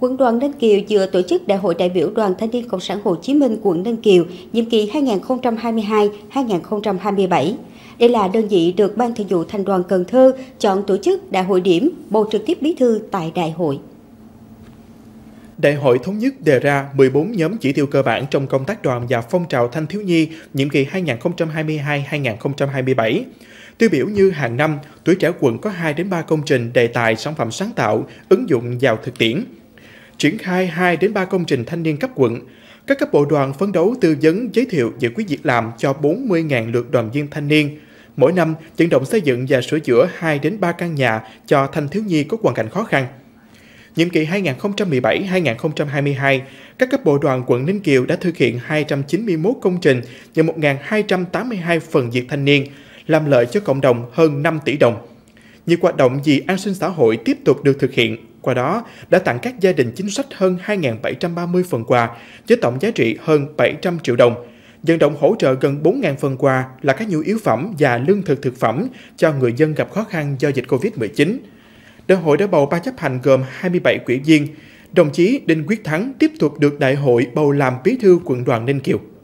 Quận đoàn Ninh Kiều vừa tổ chức Đại hội đại biểu Đoàn Thanh niên Cộng sản Hồ Chí Minh quận Ninh Kiều nhiệm kỳ 2022-2027. Đây là đơn vị được Ban Thường vụ Thành đoàn Cần Thơ chọn tổ chức đại hội điểm bầu trực tiếp bí thư tại đại hội. Đại hội thống nhất đề ra 14 nhóm chỉ tiêu cơ bản trong công tác đoàn và phong trào thanh thiếu nhi nhiệm kỳ 2022-2027. Tiêu biểu như hàng năm, tuổi trẻ quận có 2 đến 3 công trình đề tài sản phẩm sáng tạo, ứng dụng vào thực tiễn, triển khai 2 đến 3 công trình thanh niên cấp quận. Các cấp bộ đoàn phấn đấu tư vấn giới thiệu giải quyết việc làm cho 40.000 lượt đoàn viên thanh niên. Mỗi năm, vận động xây dựng và sửa chữa 2 đến 3 căn nhà cho thanh thiếu nhi có hoàn cảnh khó khăn. Nhiệm kỳ 2017-2022, các cấp bộ đoàn quận Ninh Kiều đã thực hiện 291 công trình nhận 1.282 phần việc thanh niên, làm lợi cho cộng đồng hơn 5 tỷ đồng nhiều hoạt động vì an sinh xã hội tiếp tục được thực hiện, qua đó đã tặng các gia đình chính sách hơn 2.730 phần quà với tổng giá trị hơn 700 triệu đồng. Vận động hỗ trợ gần 4.000 phần quà là các nhu yếu phẩm và lương thực thực phẩm cho người dân gặp khó khăn do dịch Covid-19. Đại hội đã bầu ban chấp hành gồm 27 quỹ viên. Đồng chí Đinh Quyết Thắng tiếp tục được đại hội bầu làm bí thư quận đoàn Ninh Kiều.